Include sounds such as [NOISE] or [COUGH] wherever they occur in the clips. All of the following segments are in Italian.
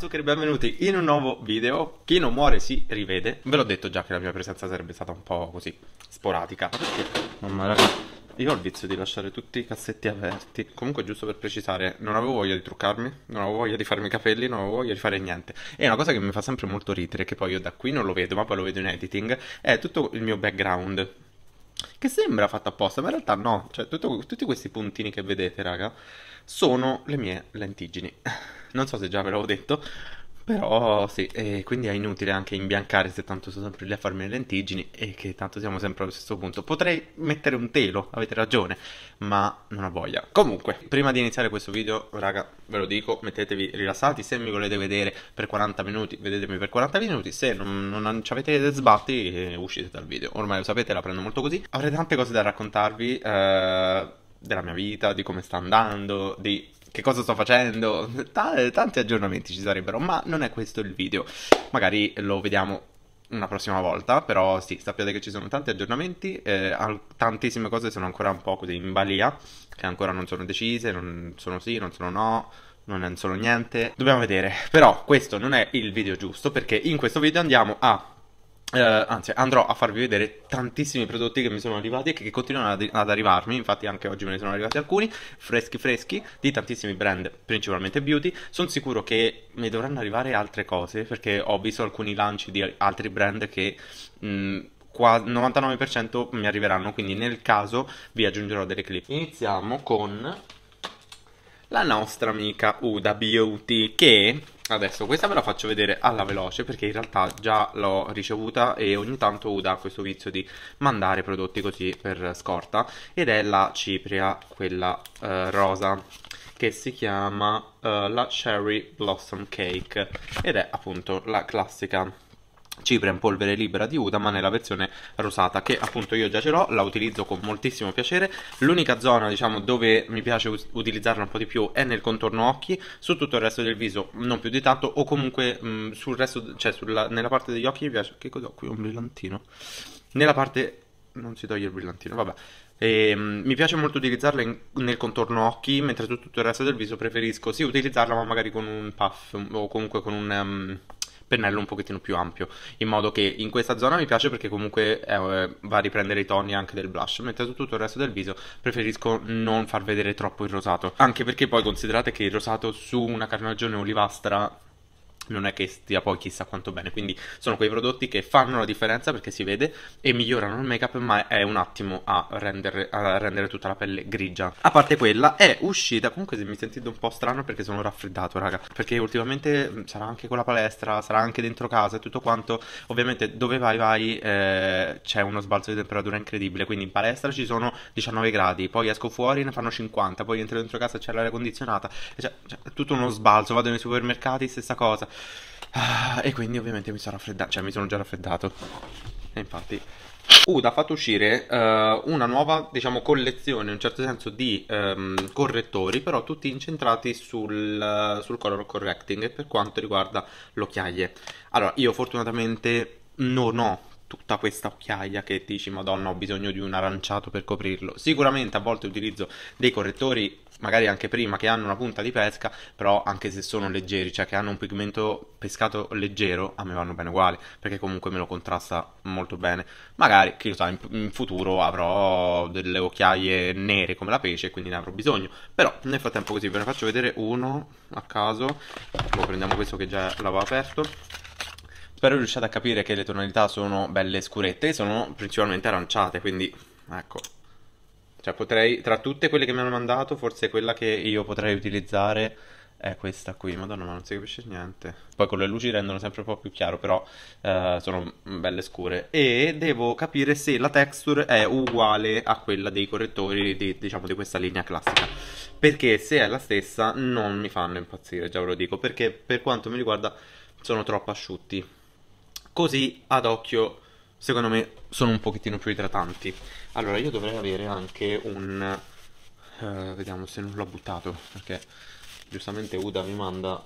Zuccheri, benvenuti in un nuovo video. Chi non muore si rivede. Ve l'ho detto già che la mia presenza sarebbe stata un po' così sporadica. Perché? Mamma raga, io ho il vizio di lasciare tutti i cassetti aperti. Comunque, giusto per precisare, non avevo voglia di truccarmi, non avevo voglia di farmi i capelli, non avevo voglia di fare niente. E una cosa che mi fa sempre molto ridere, che poi io da qui non lo vedo, ma poi lo vedo in editing, è tutto il mio background che sembra fatto apposta, ma in realtà no. Cioè, tutto, tutti questi puntini che vedete, raga, sono le mie lentiggini non so se già ve l'avevo detto, però sì, e quindi è inutile anche imbiancare se tanto sono sempre lì a farmi le lentiggini e che tanto siamo sempre allo stesso punto. Potrei mettere un telo, avete ragione, ma non ho voglia. Comunque, prima di iniziare questo video, raga, ve lo dico, mettetevi rilassati. Se mi volete vedere per 40 minuti, vedetemi per 40 minuti. Se non, non ci avete sbatti, eh, uscite dal video. Ormai lo sapete, la prendo molto così. Avrei tante cose da raccontarvi eh, della mia vita, di come sta andando, di che cosa sto facendo, T- tanti aggiornamenti ci sarebbero, ma non è questo il video. Magari lo vediamo una prossima volta, però sì, sappiate che ci sono tanti aggiornamenti, eh, tantissime cose sono ancora un po' così in balia, che ancora non sono decise, non sono sì, non sono no, non sono niente, dobbiamo vedere. Però questo non è il video giusto, perché in questo video andiamo a Uh, anzi, andrò a farvi vedere tantissimi prodotti che mi sono arrivati e che, continuano ad, ad, arrivarmi. Infatti, anche oggi me ne sono arrivati alcuni freschi freschi di tantissimi brand, principalmente beauty. Sono sicuro che mi dovranno arrivare altre cose perché ho visto alcuni lanci di altri brand che. Mh, mm, qua 99% mi arriveranno, quindi nel caso vi aggiungerò delle clip. Iniziamo con la nostra amica Uda Beauty che Adesso questa ve la faccio vedere alla veloce perché in realtà già l'ho ricevuta e ogni tanto Uda ha questo vizio di mandare prodotti così per scorta ed è la cipria, quella eh, rosa che si chiama eh, la Cherry Blossom Cake ed è appunto la classica cipria in polvere libera di Uda ma nella versione rosata che appunto io già ce l'ho la utilizzo con moltissimo piacere l'unica zona diciamo dove mi piace utilizzarla un po' di più è nel contorno occhi su tutto il resto del viso non più di tanto o comunque mh, mm, sul resto cioè sulla, nella parte degli occhi mi piace che cos'ho qui un brillantino nella parte non si toglie il brillantino vabbè e, ehm, mi piace molto utilizzarla in, nel contorno occhi, mentre su tutto il resto del viso preferisco sì utilizzarla, ma magari con un puff o comunque con un. Um, pennello un pochettino più ampio, in modo che in questa zona mi piace perché comunque eh, va a riprendere i toni anche del blush, mentre su tutto il resto del viso preferisco non far vedere troppo il rosato, anche perché poi considerate che il rosato su una carnagione olivastra non è che stia poi chissà quanto bene. Quindi sono quei prodotti che fanno la differenza perché si vede e migliorano il make up, ma è un attimo a rendere, a rendere tutta la pelle grigia. A parte quella, è uscita. Comunque, se mi sentite un po' strano perché sono raffreddato, raga. Perché ultimamente sarà anche con la palestra, sarà anche dentro casa e tutto quanto. Ovviamente, dove vai, vai, eh, c'è uno sbalzo di temperatura incredibile. Quindi in palestra ci sono 19 gradi, poi esco fuori e ne fanno 50, poi entro dentro casa c'è l'aria condizionata. Cioè, cioè, tutto uno sbalzo. Vado nei supermercati, stessa cosa. Ah, e quindi ovviamente mi sono raffreddato, cioè mi sono già raffreddato. E infatti... Uda uh, ha fatto uscire uh, una nuova, diciamo, collezione, in un certo senso, di um, correttori, però tutti incentrati sul, uh, sul color correcting per quanto riguarda l'occhiaie. Allora, io fortunatamente non ho tutta questa occhiaia che dici madonna ho bisogno di un aranciato per coprirlo sicuramente a volte utilizzo dei correttori magari anche prima, che hanno una punta di pesca, però anche se sono leggeri, cioè che hanno un pigmento pescato leggero, a me vanno bene uguali, perché comunque me lo contrasta molto bene. Magari, chi lo sa, in, in futuro avrò delle occhiaie nere come la pece, quindi ne avrò bisogno. Però nel frattempo così ve ne faccio vedere uno a caso. Poi boh, prendiamo questo che già l'avevo aperto. Spero riusciate a capire che le tonalità sono belle scurette, sono principalmente aranciate, quindi ecco, cioè potrei, tra tutte quelle che mi hanno mandato, forse quella che io potrei utilizzare è questa qui. Madonna, ma non si capisce niente. Poi con le luci rendono sempre un po' più chiaro, però eh, sono belle scure. E devo capire se la texture è uguale a quella dei correttori, di, diciamo, di questa linea classica. Perché se è la stessa non mi fanno impazzire, già ve lo dico. Perché per quanto mi riguarda sono troppo asciutti. Così ad occhio secondo me sono un pochettino più idratanti. Allora, io dovrei avere anche un... Uh, vediamo se non l'ho buttato, perché giustamente Uda mi manda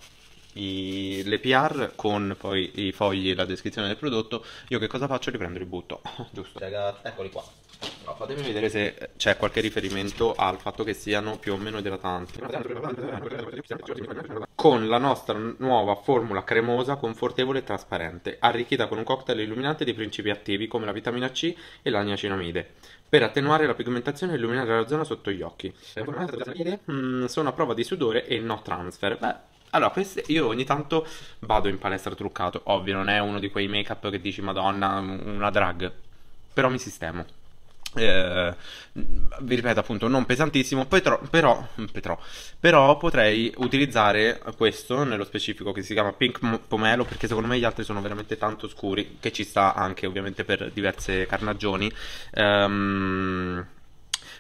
i, le PR con poi i fogli e la descrizione del prodotto, io che cosa faccio? Riprendo prendo e butto, [LAUGHS] giusto? Cioè, eccoli qua. No, fatemi vedere se c'è qualche riferimento al fatto che siano più o meno idratanti. Con la nostra nuova formula cremosa, confortevole e trasparente, arricchita con un cocktail illuminante di principi attivi come la vitamina C e la niacinamide, per attenuare la pigmentazione e illuminare la zona sotto gli occhi. Mm, sono a prova di sudore e no transfer. Beh, allora, queste, io ogni tanto vado in palestra truccato, ovvio, non è uno di quei make-up che dici, madonna, una drag, però mi sistemo. Eh, vi ripeto appunto non pesantissimo però, però, però, però, potrei utilizzare questo nello specifico che si chiama pink pomelo perché secondo me gli altri sono veramente tanto scuri che ci sta anche ovviamente per diverse carnagioni ehm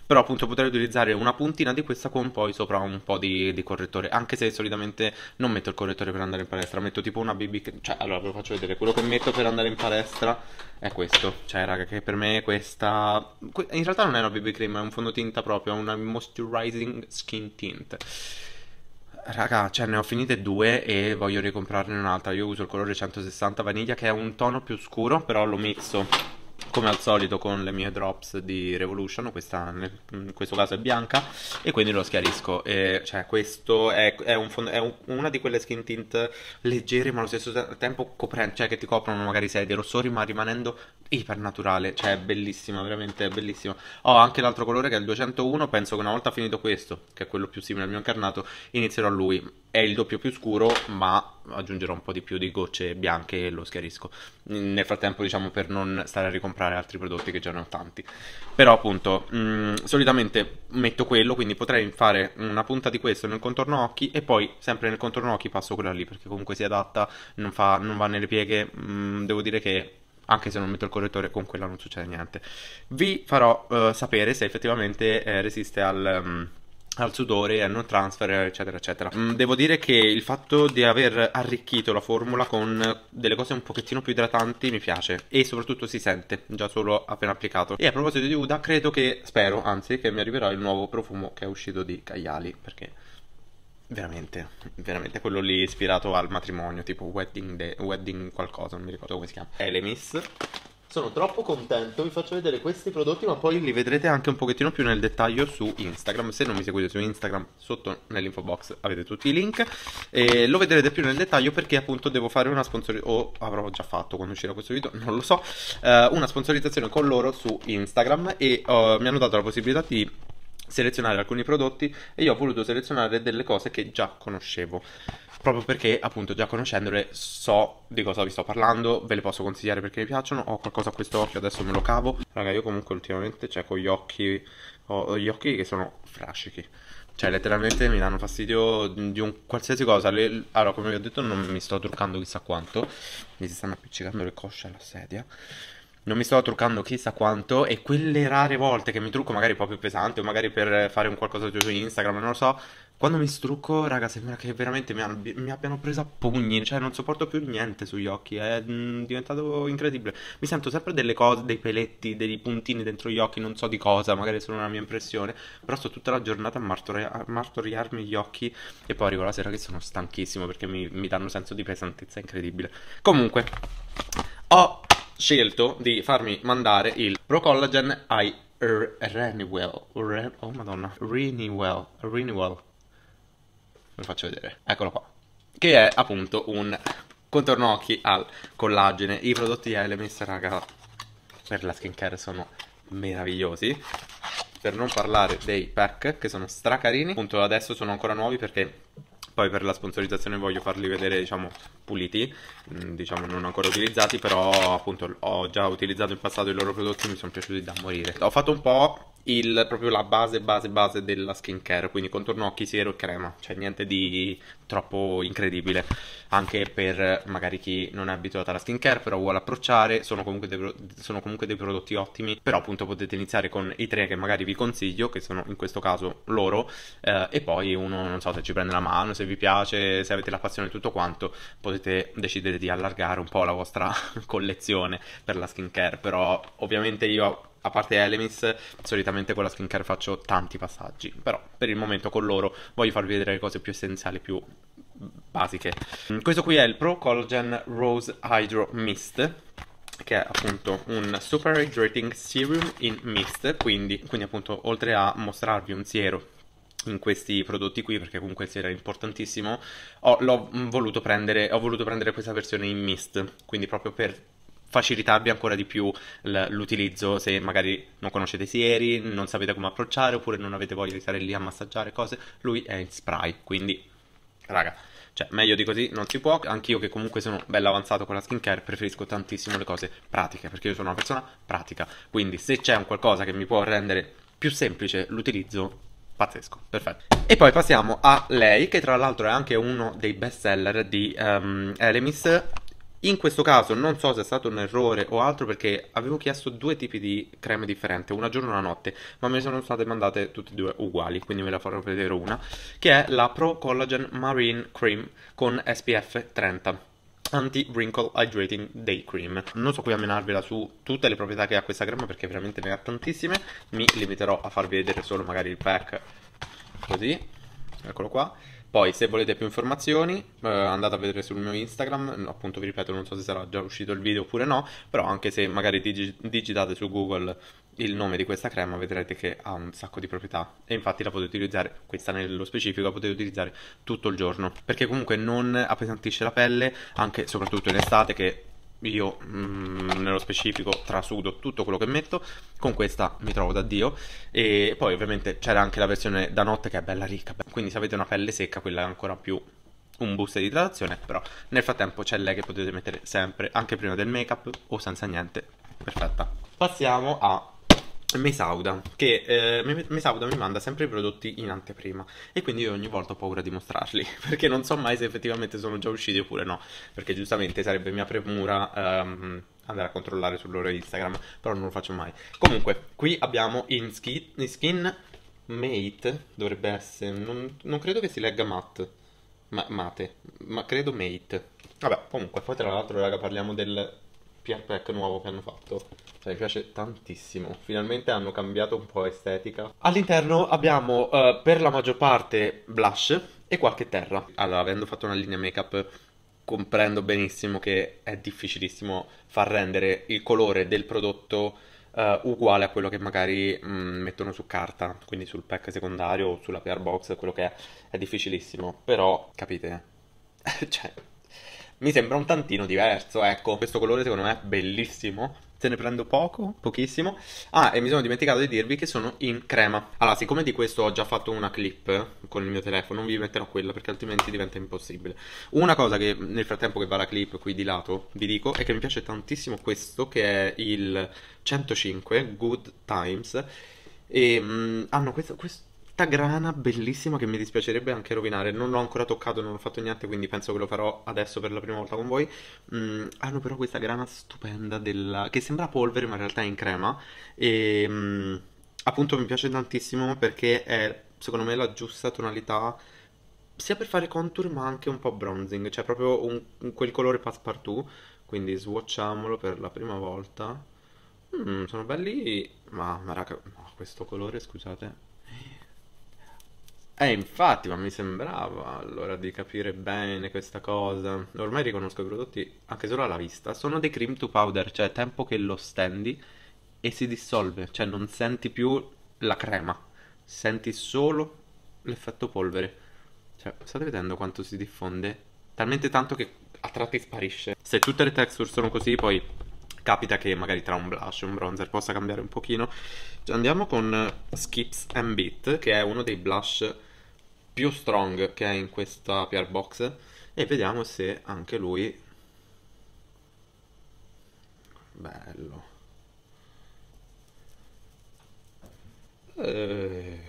però appunto potrei utilizzare una puntina di questa con poi sopra un po' di, di correttore, anche se solitamente non metto il correttore per andare in palestra, metto tipo una BB, cioè allora ve lo faccio vedere, quello che metto per andare in palestra è questo, cioè raga che per me questa, in realtà non è una BB cream, è un fondotinta proprio, è una moisturizing skin tint. Raga, cioè ne ho finite due e voglio ricomprarne un'altra. Io uso il colore 160 vaniglia che è un tono più scuro, però lo mixo come al solito con le mie drops di Revolution, questa in questo caso è bianca, e quindi lo schiarisco. E, cioè, questo è, è, un fond- è un, una di quelle skin tint leggere, ma allo stesso tempo coprenti, cioè che ti coprono magari sei dei rossori, ma rimanendo ipernaturale. Cioè, è bellissima, veramente è bellissima. Ho oh, anche l'altro colore che è il 201, penso che una volta finito questo, che è quello più simile al mio incarnato, inizierò a lui è il doppio più scuro, ma aggiungerò un po' di più di gocce bianche e lo schiarisco. Nel frattempo, diciamo, per non stare a ricomprare altri prodotti che già ne ho tanti. Però, appunto, mh, mm, solitamente metto quello, quindi potrei fare una punta di questo nel contorno occhi e poi, sempre nel contorno occhi, passo quella lì, perché comunque si adatta, non, fa, non va nelle pieghe. Mh, mm, devo dire che anche se non metto il correttore con quella non succede niente vi farò uh, sapere se effettivamente eh, resiste al um, al sudore, al non transfer, eccetera, eccetera. Mm, devo dire che il fatto di aver arricchito la formula con delle cose un pochettino più idratanti mi piace e soprattutto si sente già solo appena applicato. E a proposito di Uda, credo che, spero, anzi, che mi arriverà il nuovo profumo che è uscito di Cagliali perché veramente, veramente quello lì ispirato al matrimonio, tipo wedding, wedding qualcosa, non mi ricordo come si chiama. Elemis sono troppo contento, vi faccio vedere questi prodotti ma poi li vedrete anche un pochettino più nel dettaglio su Instagram. Se non mi seguite su Instagram, sotto nell'info box avete tutti i link. E lo vedrete più nel dettaglio perché appunto devo fare una sponsorizzazione, o avrò già fatto quando uscirà questo video, non lo so, eh, una sponsorizzazione con loro su Instagram e eh, mi hanno dato la possibilità di selezionare alcuni prodotti e io ho voluto selezionare delle cose che già conoscevo proprio perché appunto già conoscendole so di cosa vi sto parlando, ve le posso consigliare perché mi piacciono, ho qualcosa a questo occhio, adesso me lo cavo. Raga, io comunque ultimamente cioè con gli occhi ho gli occhi che sono frascichi. Cioè, letteralmente mi danno fastidio di un qualsiasi cosa. Le, allora, come vi ho detto, non mi sto truccando chissà quanto. Mi si stanno appiccicando le cosce alla sedia. Non mi sto truccando chissà quanto. E quelle rare volte che mi trucco, magari proprio pesante, o magari per fare un qualcosa su Instagram, non lo so quando mi strucco, raga, sembra che veramente mi, abbi- mi abbiano preso a pugni, cioè non sopporto più niente sugli occhi, è mm, diventato incredibile. Mi sento sempre delle cose, dei peletti, dei puntini dentro gli occhi, non so di cosa, magari è solo una mia impressione, però sto tutta la giornata a, martori- martoriarmi gli occhi e poi arrivo la sera che sono stanchissimo perché mi, mi danno un senso di pesantezza incredibile. Comunque, ho scelto di farmi mandare il Pro Collagen Eye Renewal, Ren- oh madonna, Renewal, Renewal ve lo faccio vedere, eccolo qua, che è appunto un contorno occhi al collagene. I prodotti Elements, raga, per la skincare sono meravigliosi. Per non parlare dei pack che sono stracarini, appunto adesso sono ancora nuovi perché poi per la sponsorizzazione voglio farli vedere diciamo puliti mm, diciamo non ancora utilizzati però appunto ho già utilizzato in passato i loro prodotti mi sono piaciuti da morire ho fatto un po' il, proprio la base, base, base della skincare, quindi contorno occhi, siero e crema, cioè niente di troppo incredibile, anche per magari chi non è abituato alla skincare, però vuole approcciare, sono comunque, dei, sono comunque dei prodotti ottimi, però appunto potete iniziare con i tre che magari vi consiglio, che sono in questo caso loro, eh, e poi uno, non so, se ci prende la mano, se vi piace, se avete la passione e tutto quanto, potete decidere di allargare un po' la vostra [LAUGHS] collezione per la skincare, però ovviamente io a parte Elemis, solitamente con la skincare faccio tanti passaggi, però per il momento con loro voglio farvi vedere le cose più essenziali, più basiche. Mm, questo qui è il Pro Collagen Rose Hydro Mist, che è appunto un Super Hydrating Serum in Mist, quindi, quindi appunto oltre a mostrarvi un siero in questi prodotti qui perché comunque il siero era importantissimo ho, voluto prendere, ho voluto prendere questa versione in mist quindi proprio per facilitarvi ancora di più l'utilizzo se magari non conoscete i sieri, non sapete come approcciare oppure non avete voglia di stare lì a massaggiare cose, lui è in spray, quindi raga, cioè meglio di così non si può, anch'io che comunque sono bello avanzato con la skincare preferisco tantissimo le cose pratiche perché io sono una persona pratica, quindi se c'è un qualcosa che mi può rendere più semplice l'utilizzo Pazzesco, perfetto. E poi passiamo a lei, che tra l'altro è anche uno dei best seller di um, Elemis, in questo caso non so se è stato un errore o altro perché avevo chiesto due tipi di creme differenti, una giorno e una notte, ma mi sono state mandate tutte e due uguali, quindi ve la farò vedere una, che è la Pro Collagen Marine Cream con SPF 30. Anti-Wrinkle Hydrating Day Cream. Non so qui ammenarvela su tutte le proprietà che ha questa crema perché veramente ne ha tantissime. Mi limiterò a farvi vedere solo magari il pack così. Eccolo qua poi, se volete più informazioni, eh, andate a vedere sul mio Instagram. Appunto, vi ripeto, non so se sarà già uscito il video oppure no. Però, anche se magari digi- digitate su Google il nome di questa crema, vedrete che ha un sacco di proprietà. E infatti, la potete utilizzare, questa nello specifico, la potete utilizzare tutto il giorno. Perché comunque non appesantisce la pelle, anche soprattutto in estate, che io mh, mm, nello specifico trasudo tutto quello che metto, con questa mi trovo da Dio e poi ovviamente c'era anche la versione da notte che è bella ricca, quindi se avete una pelle secca quella è ancora più un boost di idratazione, però nel frattempo c'è lei che potete mettere sempre, anche prima del make up o senza niente, perfetta. Passiamo a Mesauda, che eh, Mesauda mi manda sempre i prodotti in anteprima e quindi io ogni volta ho paura di mostrarli [LAUGHS] perché non so mai se effettivamente sono già usciti oppure no, perché giustamente sarebbe mia premura um, andare a controllare sul loro Instagram, però non lo faccio mai. Comunque, qui abbiamo in skin, in skin Mate, dovrebbe essere, non, non, credo che si legga Matte, ma, mate, ma credo Mate. Vabbè, comunque, poi tra l'altro raga parliamo del PR pack nuovo che hanno fatto. Cioè, mi piace tantissimo. Finalmente hanno cambiato un po' estetica. All'interno abbiamo eh, per la maggior parte blush e qualche terra. Allora, avendo fatto una linea make up comprendo benissimo che è difficilissimo far rendere il colore del prodotto eh, uguale a quello che magari mh, mm, mettono su carta, quindi sul pack secondario o sulla PR box, quello che è, è difficilissimo, però capite, [LAUGHS] cioè mi sembra un tantino diverso, ecco, questo colore secondo me è bellissimo, se ne prendo poco, pochissimo. Ah, e mi sono dimenticato di dirvi che sono in crema. Allora, siccome di questo ho già fatto una clip con il mio telefono, non vi metterò quella perché altrimenti diventa impossibile. Una cosa che nel frattempo che va la clip qui di lato vi dico è che mi piace tantissimo questo che è il 105 Good Times e mh, mm, hanno questo, questo questa grana bellissima che mi dispiacerebbe anche rovinare. Non l'ho ancora toccato, non ho fatto niente, quindi penso che lo farò adesso per la prima volta con voi. Mm, hanno però questa grana stupenda della... che sembra polvere, ma in realtà è in crema. E mm, appunto mi piace tantissimo perché è secondo me la giusta tonalità sia per fare contour ma anche un po' bronzing, cioè proprio un, un, quel colore passepartout. Quindi swatchiamolo per la prima volta. Mm, sono belli, ma, ma raga, no, questo colore, scusate, eh, infatti, ma mi sembrava allora di capire bene questa cosa. Ormai riconosco i prodotti anche solo alla vista. Sono dei cream to powder, cioè tempo che lo stendi e si dissolve, cioè non senti più la crema, senti solo l'effetto polvere. Cioè, state vedendo quanto si diffonde? Talmente tanto che a tratti sparisce. Se tutte le texture sono così, poi capita che magari tra un blush e un bronzer possa cambiare un pochino. Cioè, andiamo con Skips and Beat, che è uno dei blush più strong che è in questa PR box e vediamo se anche lui bello eh.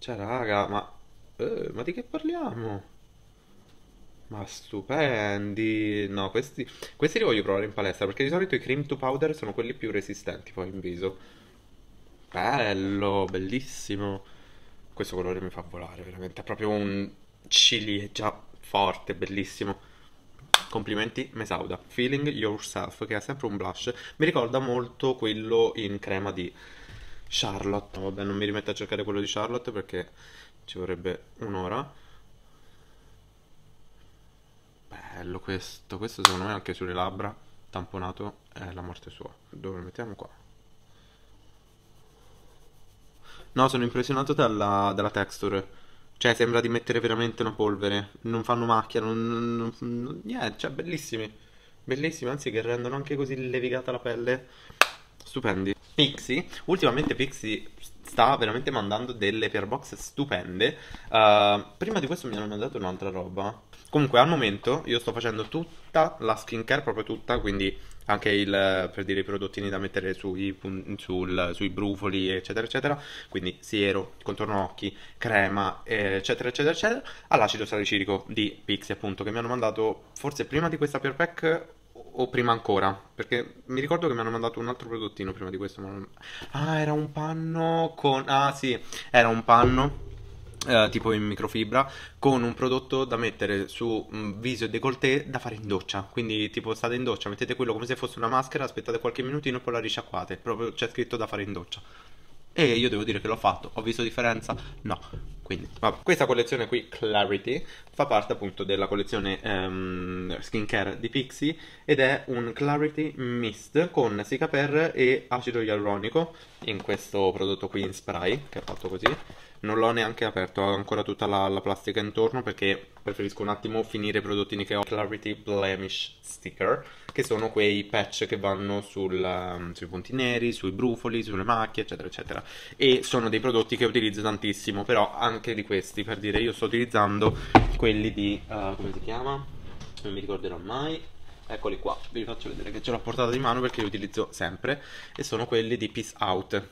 cioè raga ma eh, ma di che parliamo ma stupendi no questi questi li voglio provare in palestra perché di solito i cream to powder sono quelli più resistenti poi in viso bello bellissimo questo colore mi fa volare veramente, è proprio un ciliegia forte, bellissimo. Complimenti, Mesauda. Feeling Yourself, che è sempre un blush, mi ricorda molto quello in crema di Charlotte. Vabbè, non mi rimetto a cercare quello di Charlotte perché ci vorrebbe un'ora. Bello questo, questo secondo me anche sulle labbra, tamponato, è la morte sua. Dove lo mettiamo qua? No, sono impressionato dalla, dalla texture. Cioè, sembra di mettere veramente una polvere. Non fanno macchia, non... non, non yeah, cioè, bellissimi. Bellissimi, anzi che rendono anche così levigata la pelle. Stupendi. Pixi, ultimamente Pixi sta veramente mandando delle airbox stupende. Uh, prima di questo mi hanno mandato un'altra roba Comunque al momento io sto facendo tutta la skincare, proprio tutta, quindi anche il, per dire, i prodottini da mettere sui, sul, sui brufoli, eccetera, eccetera. Quindi siero, contorno occhi, crema, eh, eccetera, eccetera, eccetera. All'acido salicilico di Pixi, appunto, che mi hanno mandato forse prima di questa Pure Pack o prima ancora? Perché mi ricordo che mi hanno mandato un altro prodottino prima di questo. Ma non... Ah, era un panno con... Ah, sì, era un panno eh, tipo in microfibra con un prodotto da mettere su viso e décolleté da fare in doccia quindi tipo state in doccia mettete quello come se fosse una maschera aspettate qualche minutino e poi la risciacquate proprio c'è scritto da fare in doccia e io devo dire che l'ho fatto ho visto differenza no quindi vabbè. questa collezione qui Clarity fa parte appunto della collezione um, skincare di Pixie ed è un Clarity Mist con sicaper e acido ialuronico in questo prodotto qui in spray che è fatto così non l'ho neanche aperto, ho ancora tutta la, la, plastica intorno perché preferisco un attimo finire i prodottini che ho. Clarity Blemish Sticker, che sono quei patch che vanno sul, um, sui punti neri, sui brufoli, sulle macchie, eccetera, eccetera. E sono dei prodotti che utilizzo tantissimo, però anche di questi, per dire, io sto utilizzando quelli di, uh, come si chiama? Non mi ricorderò mai. Eccoli qua, vi faccio vedere che ce l'ho a portata di mano perché li utilizzo sempre e sono quelli di Peace Out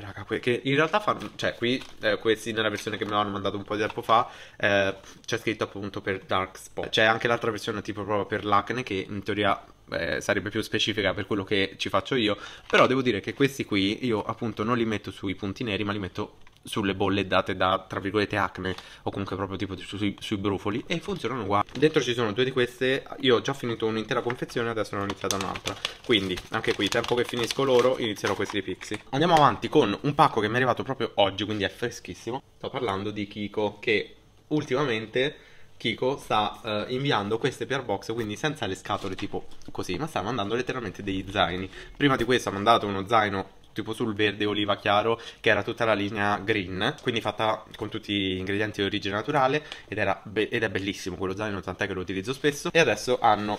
Raga, que- che in realtà fanno. Cioè, qui, eh, questi nella versione che me l'hanno mandato un po' di tempo fa, eh, c'è scritto appunto per Dark Spot. C'è anche l'altra versione, tipo proprio per l'acne, che in teoria eh, sarebbe più specifica per quello che ci faccio io. Però devo dire che questi qui, io appunto non li metto sui punti neri, ma li metto sulle bolle date da, tra virgolette, acne o comunque proprio tipo sui, sui brufoli e funzionano uguali. Dentro ci sono due di queste, io ho già finito un'intera confezione, adesso ne ho iniziata un'altra. Quindi, anche qui, tempo che finisco loro, inizierò questi Pixi. Andiamo avanti con un pacco che mi è arrivato proprio oggi, quindi è freschissimo. Sto parlando di Kiko, che ultimamente... Kiko sta uh, inviando queste per box, quindi senza le scatole tipo così, ma sta mandando letteralmente degli zaini. Prima di questo ha mandato uno zaino tipo sul verde oliva chiaro, che era tutta la linea green, quindi fatta con tutti gli ingredienti di origine naturale ed, era ed è bellissimo quello zaino, tant'è che lo utilizzo spesso. E adesso hanno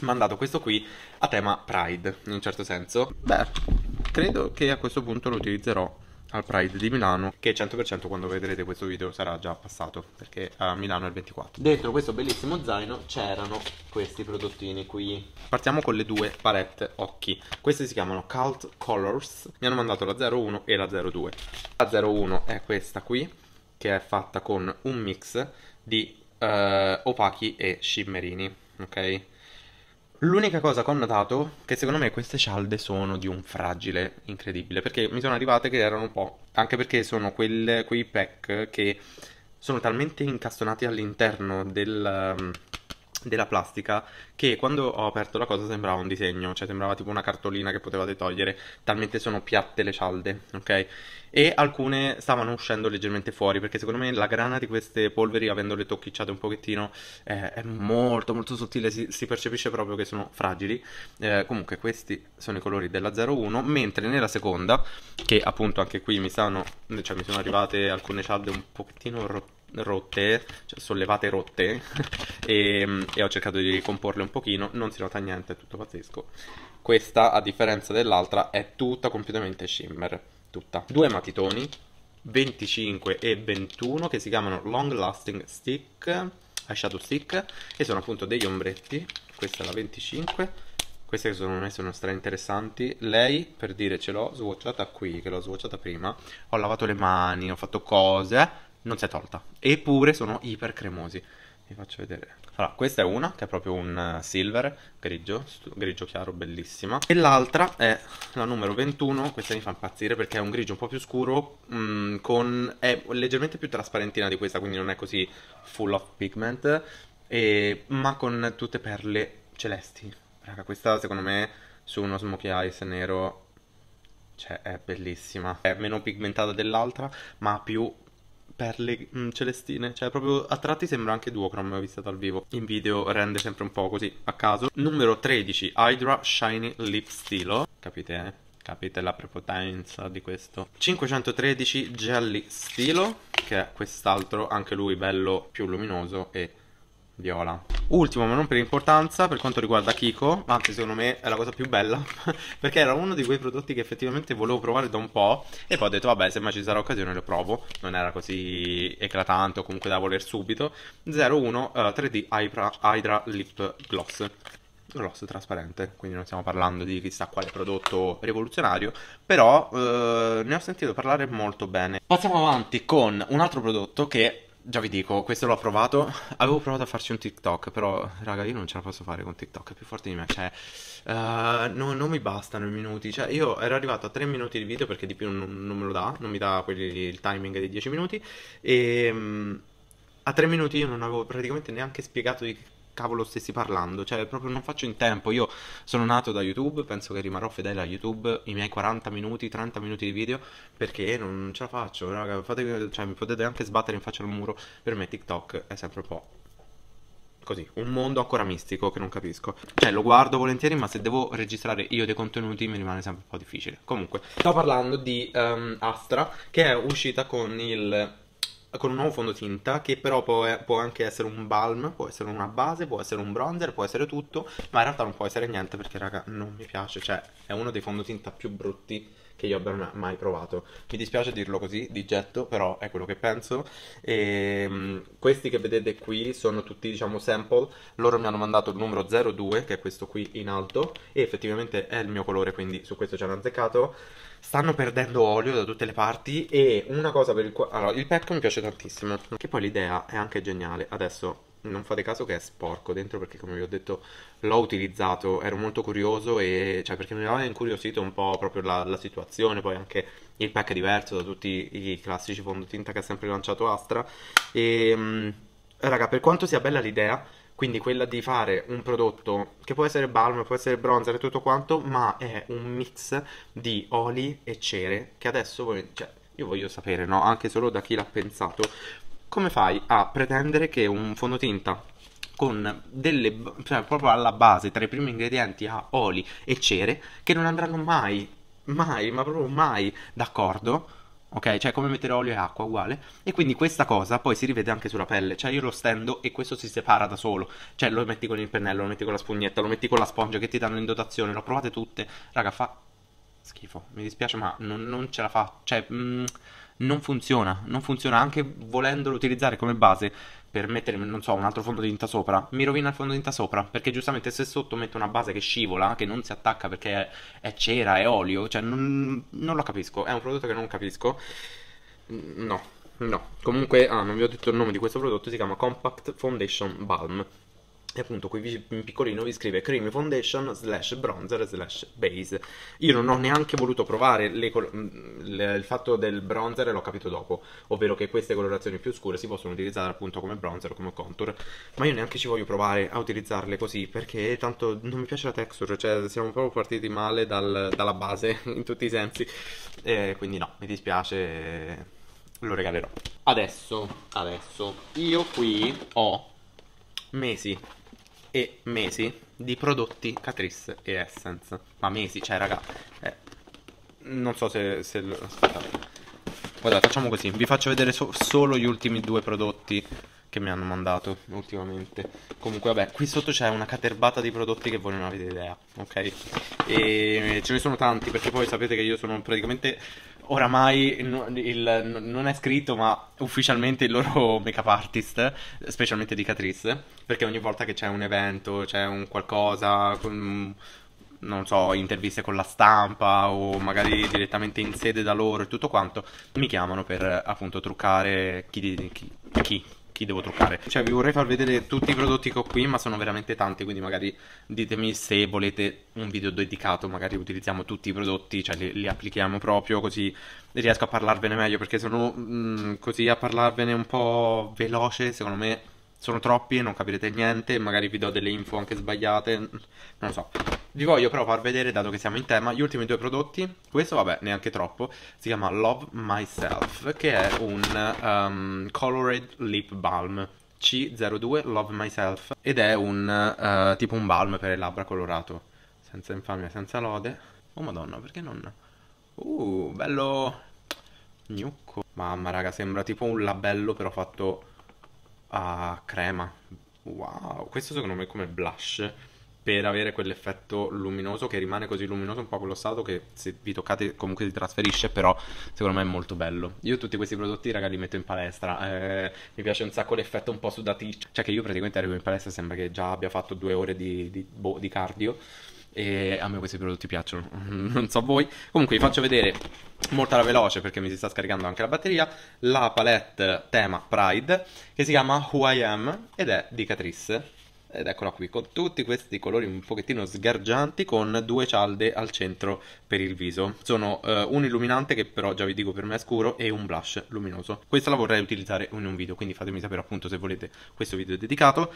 mandato questo qui a tema Pride, in un certo senso. Beh, credo che a questo punto lo utilizzerò al Pride di Milano che 100% quando vedrete questo video sarà già passato perché a Milano è il 24 dentro questo bellissimo zaino c'erano questi prodottini qui partiamo con le due palette occhi queste si chiamano Cult Colors mi hanno mandato la 01 e la 02 la 01 è questa qui che è fatta con un mix di uh, opachi e scimmerini ok L'unica cosa che ho notato è che secondo me queste cialde sono di un fragile incredibile, perché mi sono arrivate che erano un po', anche perché sono quel, quei pack che sono talmente incastonati all'interno del, della plastica che quando ho aperto la cosa sembrava un disegno, cioè sembrava tipo una cartolina che potevate togliere, talmente sono piatte le cialde, ok? E alcune stavano uscendo leggermente fuori perché secondo me la grana di queste polveri, avendole tocchicciate un pochettino, eh, è molto molto sottile, si, si, percepisce proprio che sono fragili. Eh, comunque questi sono i colori della 01, mentre nella seconda, che appunto anche qui mi stanno, cioè mi sono arrivate alcune cialde un pochettino rotte, rotte, cioè sollevate rotte [LAUGHS] e, e, ho cercato di ricomporle un pochino, non si nota niente, è tutto pazzesco. Questa, a differenza dell'altra, è tutta completamente shimmer, tutta. Due matitoni, 25 e 21, che si chiamano Long Lasting Stick, Eyeshadow Stick, e sono appunto degli ombretti, questa è la 25, queste che secondo me sono stra interessanti. Lei, per dire, ce l'ho swatchata qui, che l'ho swatchata prima. Ho lavato le mani, ho fatto cose non si è tolta. Eppure sono iper cremosi. Vi faccio vedere. Allora, questa è una che è proprio un eh, silver grigio, grigio chiaro, bellissima. E l'altra è la numero 21, questa mi fa impazzire perché è un grigio un po' più scuro, mh, mm, con, è leggermente più trasparentina di questa, quindi non è così full of pigment, e, ma con tutte perle celesti. Raga, questa secondo me su uno smokey eyes nero cioè, è bellissima. È meno pigmentata dell'altra, ma ha più perle mh, mm, celestine, cioè proprio a tratti sembra anche Duochrome vista dal vivo. In video rende sempre un po' così a caso. Numero 13, Hydra Shiny Lip Stilo. Capite, eh? Capite la prepotenza di questo. 513 Jelly Stilo, che è quest'altro, anche lui bello più luminoso e viola. Ultimo, ma non per importanza, per quanto riguarda Kiko, anzi secondo me è la cosa più bella, [LAUGHS] perché era uno di quei prodotti che effettivamente volevo provare da un po' e poi ho detto vabbè, se mai ci sarà occasione lo provo, non era così eclatante o comunque da voler subito. 01 uh, 3D Hydra, Hydra Lip Gloss. Gloss trasparente, quindi non stiamo parlando di chissà quale prodotto rivoluzionario, però uh, ne ho sentito parlare molto bene. Passiamo avanti con un altro prodotto che Già vi dico, questo l'ho provato. Avevo provato a farci un TikTok, però, raga, io non ce la posso fare con TikTok, è più forte di me. Cioè, uh, no, non mi bastano i minuti. Cioè, io ero arrivato a 3 minuti di video perché di più non, non me lo dà, non mi dà quelli, il timing dei 10 minuti. E um, a 3 minuti io non avevo praticamente neanche spiegato di che cavolo stessi parlando, cioè proprio non faccio in tempo, io sono nato da YouTube, penso che rimarrò fedele a YouTube i miei 40 minuti, 30 minuti di video perché non ce la faccio, raga, fate, cioè, mi potete anche sbattere in faccia al muro, per me TikTok è sempre un po' così, un mondo ancora mistico che non capisco. Cioè, lo guardo volentieri, ma se devo registrare io dei contenuti mi rimane sempre un po' difficile. Comunque, sto parlando di um, Astra, che è uscita con il con un nuovo fondotinta che però può, eh, può, anche essere un balm, può essere una base, può essere un bronzer, può essere tutto, ma in realtà non può essere niente perché raga non mi piace, cioè è uno dei fondotinta più brutti che io abbia mai provato. Mi dispiace dirlo così di getto, però è quello che penso. E, ehm, questi che vedete qui sono tutti, diciamo, sample. Loro mi hanno mandato il numero 02, che è questo qui in alto, e effettivamente è il mio colore, quindi su questo ci hanno azzeccato stanno perdendo olio da tutte le parti e una cosa per il quale... Allora, il petto mi piace tantissimo, che poi l'idea è anche geniale. Adesso non fate caso che è sporco dentro perché come vi ho detto l'ho utilizzato, ero molto curioso e cioè perché mi aveva incuriosito un po' proprio la, la situazione, poi anche il pack è diverso da tutti i classici fondotinta che ha sempre lanciato Astra e ehm, raga, per quanto sia bella l'idea quindi quella di fare un prodotto che può essere balm, può essere bronzer e tutto quanto, ma è un mix di oli e cere che adesso voi, cioè, io voglio sapere, no? Anche solo da chi l'ha pensato, come fai a pretendere che un fondotinta con delle cioè proprio alla base tra i primi ingredienti ha oli e cere che non andranno mai mai ma proprio mai d'accordo ok? Cioè come mettere olio e acqua, uguale. E quindi questa cosa poi si rivede anche sulla pelle, cioè io lo stendo e questo si separa da solo, cioè lo metti con il pennello, lo metti con la spugnetta, lo metti con la spongia che ti danno in dotazione, l'ho provate tutte, raga fa schifo, mi dispiace ma non, non ce la fa, cioè... Mh mm, non funziona, non funziona anche volendolo utilizzare come base per mettere, non so, un altro tinta sopra, mi rovina il fondo di tinta sopra, perché giustamente se sotto metto una base che scivola, che non si attacca perché è, è cera, è olio, cioè non, non, lo capisco, è un prodotto che non capisco, mm, no, no, comunque, ah, non vi ho detto il nome di questo prodotto, si chiama Compact Foundation Balm, e appunto qui in piccolino vi scrive Creamy Foundation slash bronzer slash base. Io non ho neanche voluto provare le, mm, le, il fatto del bronzer, e l'ho capito dopo, ovvero che queste colorazioni più scure si possono utilizzare appunto come bronzer o come contour, ma io neanche ci voglio provare a utilizzarle così perché tanto non mi piace la texture, cioè siamo proprio partiti male dal, dalla base [LAUGHS] in tutti i sensi, e quindi no, mi dispiace, lo regalerò. Adesso, adesso, io qui ho mesi e mesi di prodotti Catrice e Essence. Ma mesi, cioè, raga. Eh, non so se. se Aspettate. Guarda, facciamo così. Vi faccio vedere so solo gli ultimi due prodotti che mi hanno mandato ultimamente. Comunque, vabbè, qui sotto c'è una caterbata di prodotti che voi non avete idea, ok? E ce ne sono tanti perché poi sapete che io sono praticamente oramai il, non è scritto, ma ufficialmente il loro make-up artist, specialmente di Catrice, perché ogni volta che c'è un evento, c'è un qualcosa, con, non so, interviste con la stampa o magari direttamente in sede da loro e tutto quanto, mi chiamano per appunto truccare chi, chi, chi chi devo truccare. Cioè vi vorrei far vedere tutti i prodotti che ho qui ma sono veramente tanti quindi magari ditemi se volete un video dedicato magari utilizziamo tutti i prodotti, cioè li, li applichiamo proprio così riesco a parlarvene meglio perché sono mh, mm, così a parlarvene un po' veloce secondo me sono troppi, non capirete niente, magari vi do delle info anche sbagliate, non lo so. Vi voglio però far vedere, dato che siamo in tema, gli ultimi due prodotti. Questo, vabbè, neanche troppo, si chiama Love Myself, che è un um, Colored Lip Balm. C02 Love Myself ed è un uh, tipo un balm per le labbra colorato senza infamia, senza lode oh madonna, perché non? uh, bello gnocco mamma raga, sembra tipo un labello però fatto crema. Wow, questo secondo me è come blush per avere quell'effetto luminoso che rimane così luminoso un po' quello stato che se vi toccate comunque si trasferisce però secondo me è molto bello io tutti questi prodotti raga li metto in palestra eh, mi piace un sacco l'effetto un po' sudaticcio cioè che io praticamente arrivo in palestra sembra che già abbia fatto due ore di, di, boh, di cardio e a me questi prodotti piacciono, [LAUGHS] non so voi. Comunque vi faccio vedere molto alla veloce perché mi si sta scaricando anche la batteria. La palette tema Pride che si chiama Who I Am ed è di Catrice ed eccola qui con tutti questi colori un pochettino sgargianti con due cialde al centro per il viso sono eh, un illuminante che però già vi dico per me è scuro e un blush luminoso questa la vorrei utilizzare in un video quindi fatemi sapere appunto se volete questo video dedicato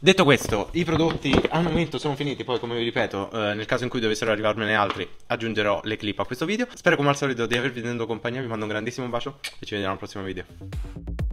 detto questo i prodotti al momento sono finiti poi come vi ripeto eh, nel caso in cui dovessero arrivarmene altri aggiungerò le clip a questo video spero come al solito di avervi tenuto compagnia vi mando un grandissimo bacio e ci vediamo al prossimo video